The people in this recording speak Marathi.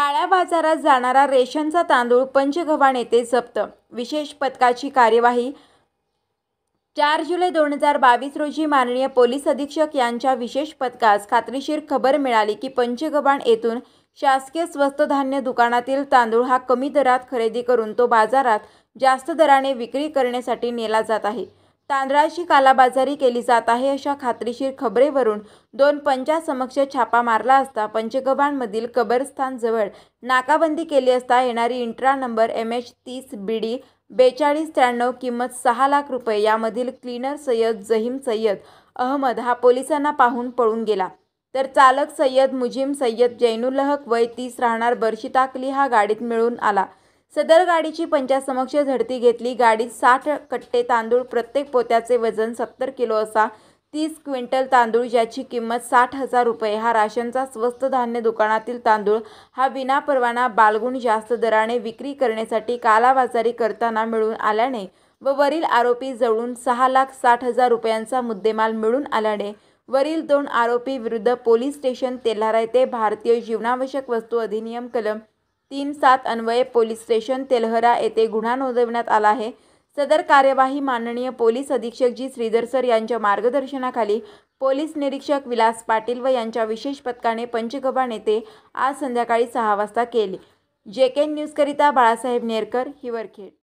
काळ्या बाजारात जाणारा रेशनचा तांदूळ पंचगव्हाण येथे जप्त विशेष पथकाची कार्यवाही चार जुलै दोन हजार बावीस रोजी माननीय पोलीस अधीक्षक यांच्या विशेष पथकास खात्रीशीर खबर मिळाली की पंचगव्हाण येथून शासकीय स्वस्त धान्य दुकानातील तांदूळ हा कमी दरात खरेदी करून तो बाजारात जास्त दराने विक्री करण्यासाठी नेला जात आहे तांदळाची कालाबाजारी केली जात आहे अशा खात्रीशीर खबरेवरून दोन पंचासमक्ष छापा मारला असता पंचगबाणमधील कबरस्थानजवळ नाकाबंदी केली असता येणारी इंट्रा नंबर एम एच तीस बी डी बेचाळीस त्र्याण्णव किंमत सहा लाख रुपये यामधील क्लीनर सय्यद जहीम सय्यद अहमद हा पोलिसांना पाहून पळून गेला तर चालक सय्यद मुजीम सय्यद जैनुलहक वय तीस राहणार बर्शिताकली हा गाडीत मिळून आला सदर गाडीची पंचासमक्ष झडती घेतली गाडीत साठ कट्टे तांदूळ प्रत्येक पोत्याचे वजन सत्तर किलो असा तीस क्विंटल तांदूळ ज्याची किंमत साठ हजार रुपये हा राशनचा स्वस्त धान्य दुकानातील तांदूळ हा विनापरवाना बालगुण जास्त दराने विक्री करण्यासाठी कालाबाजारी करताना मिळून आल्याने व वरील आरोपी जवळून सहा लाख साठ हजार रुपयांचा मुद्देमाल मिळून आल्याने वरील दोन आरोपी विरुद्ध पोलीस स्टेशन तेल्हारा येथे भारतीय जीवनावश्यक वस्तू अधिनियम कलम तीन सात अन्वये पोलीस स्टेशन तेलहरा येथे गुन्हा नोंदवण्यात आला आहे सदर कार्यवाही माननीय पोलीस अधीक्षक जी श्रीधर सर यांच्या मार्गदर्शनाखाली पोलीस निरीक्षक विलास पाटील व यांच्या विशेष पथकाने पंचगभा नेते आज संध्याकाळी सहा वाजता केले जे के न्यूजकरिता बाळासाहेब नेरकर हिवरखेड